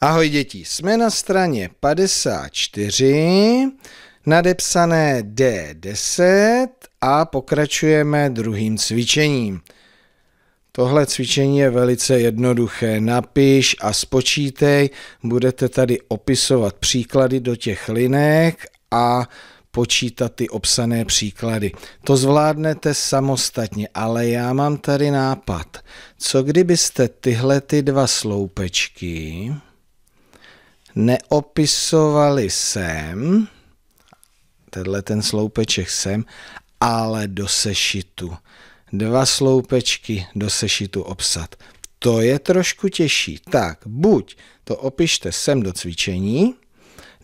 Ahoj děti, jsme na straně 54, nadepsané D10 a pokračujeme druhým cvičením. Tohle cvičení je velice jednoduché. Napiš a spočítej, budete tady opisovat příklady do těch linek a počítat ty obsané příklady. To zvládnete samostatně, ale já mám tady nápad. Co kdybyste tyhle ty dva sloupečky neopisovali sem, tenhle ten sloupeček sem, ale do sešitu. Dva sloupečky do sešitu obsat. To je trošku těžší. Tak, buď to opište sem do cvičení,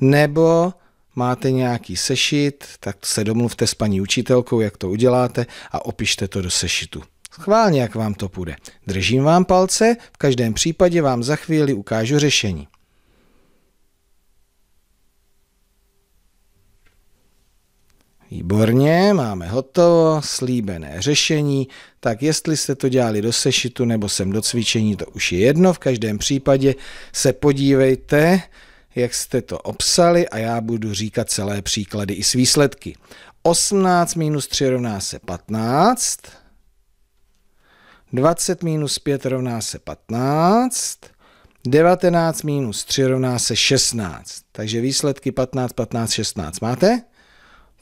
nebo máte nějaký sešit, tak se domluvte s paní učitelkou, jak to uděláte a opište to do sešitu. Schválně, jak vám to půjde. Držím vám palce, v každém případě vám za chvíli ukážu řešení. Výborně, máme hotovo, slíbené řešení, tak jestli jste to dělali do sešitu nebo sem do cvičení, to už je jedno, v každém případě se podívejte, jak jste to obsali a já budu říkat celé příklady i s výsledky. 18 minus 3 rovná se 15, 20 minus 5 rovná se 15, 19 minus 3 rovná se 16. Takže výsledky 15, 15, 16 máte?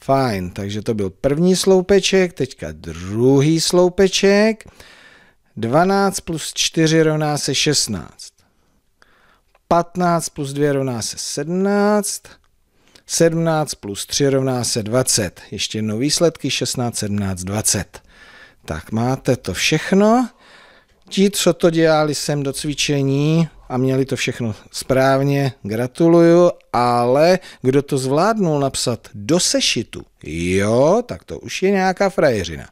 Fajn, takže to byl první sloupeček, teďka druhý sloupeček. 12 plus 4 rovná se 16. 15 plus 2 rovná se 17. 17 plus 3 rovná se 20. Ještě jednou výsledky 16, 17, 20. Tak máte to všechno. Ti, co to dělali sem do cvičení a měli to všechno správně, gratuluju, ale kdo to zvládnul napsat do sešitu, jo, tak to už je nějaká frajeřina.